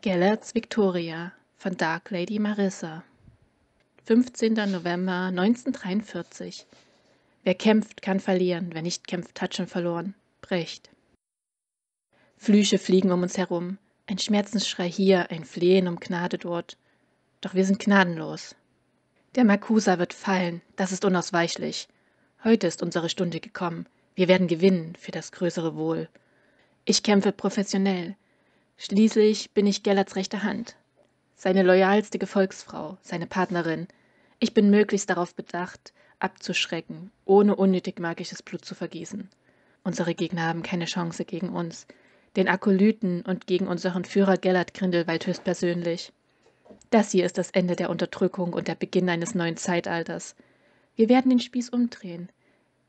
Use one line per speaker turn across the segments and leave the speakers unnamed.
Gellerts Victoria von Dark Lady Marissa. 15. November 1943. Wer kämpft, kann verlieren. Wer nicht kämpft, hat schon verloren. Brecht. Flüche fliegen um uns herum. Ein Schmerzensschrei hier, ein Flehen um Gnade dort. Doch wir sind gnadenlos. Der Makusa wird fallen. Das ist unausweichlich. Heute ist unsere Stunde gekommen. Wir werden gewinnen für das größere Wohl. Ich kämpfe professionell. Schließlich bin ich Gellerts rechte Hand, seine loyalste Gefolgsfrau, seine Partnerin. Ich bin möglichst darauf bedacht, abzuschrecken, ohne unnötig magisches Blut zu vergießen. Unsere Gegner haben keine Chance gegen uns, den Akolyten und gegen unseren Führer Gellert Grindelwald höchstpersönlich. Das hier ist das Ende der Unterdrückung und der Beginn eines neuen Zeitalters. Wir werden den Spieß umdrehen.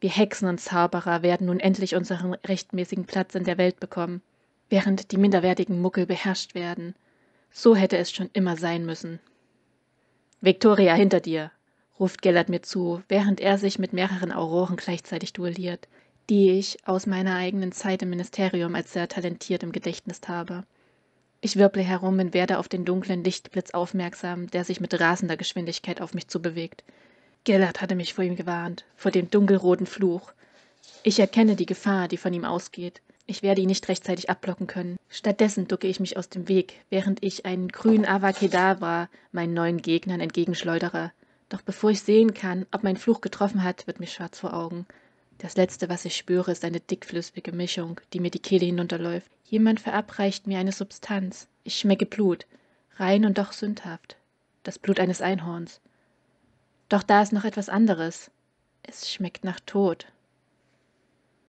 Wir Hexen und Zauberer werden nun endlich unseren rechtmäßigen Platz in der Welt bekommen während die minderwertigen Muckel beherrscht werden. So hätte es schon immer sein müssen. Victoria hinter dir, ruft Gellert mir zu, während er sich mit mehreren Auroren gleichzeitig duelliert, die ich aus meiner eigenen Zeit im Ministerium als sehr talentiert im Gedächtnis habe. Ich wirble herum und werde auf den dunklen Lichtblitz aufmerksam, der sich mit rasender Geschwindigkeit auf mich zubewegt. Gellert hatte mich vor ihm gewarnt, vor dem dunkelroten Fluch. Ich erkenne die Gefahr, die von ihm ausgeht. Ich werde ihn nicht rechtzeitig abblocken können. Stattdessen ducke ich mich aus dem Weg, während ich einen grünen Avakadabra meinen neuen Gegnern entgegenschleudere. Doch bevor ich sehen kann, ob mein Fluch getroffen hat, wird mir schwarz vor Augen. Das Letzte, was ich spüre, ist eine dickflüssige Mischung, die mir die Kehle hinunterläuft. Jemand verabreicht mir eine Substanz. Ich schmecke Blut, rein und doch sündhaft. Das Blut eines Einhorns. Doch da ist noch etwas anderes. Es schmeckt nach Tod.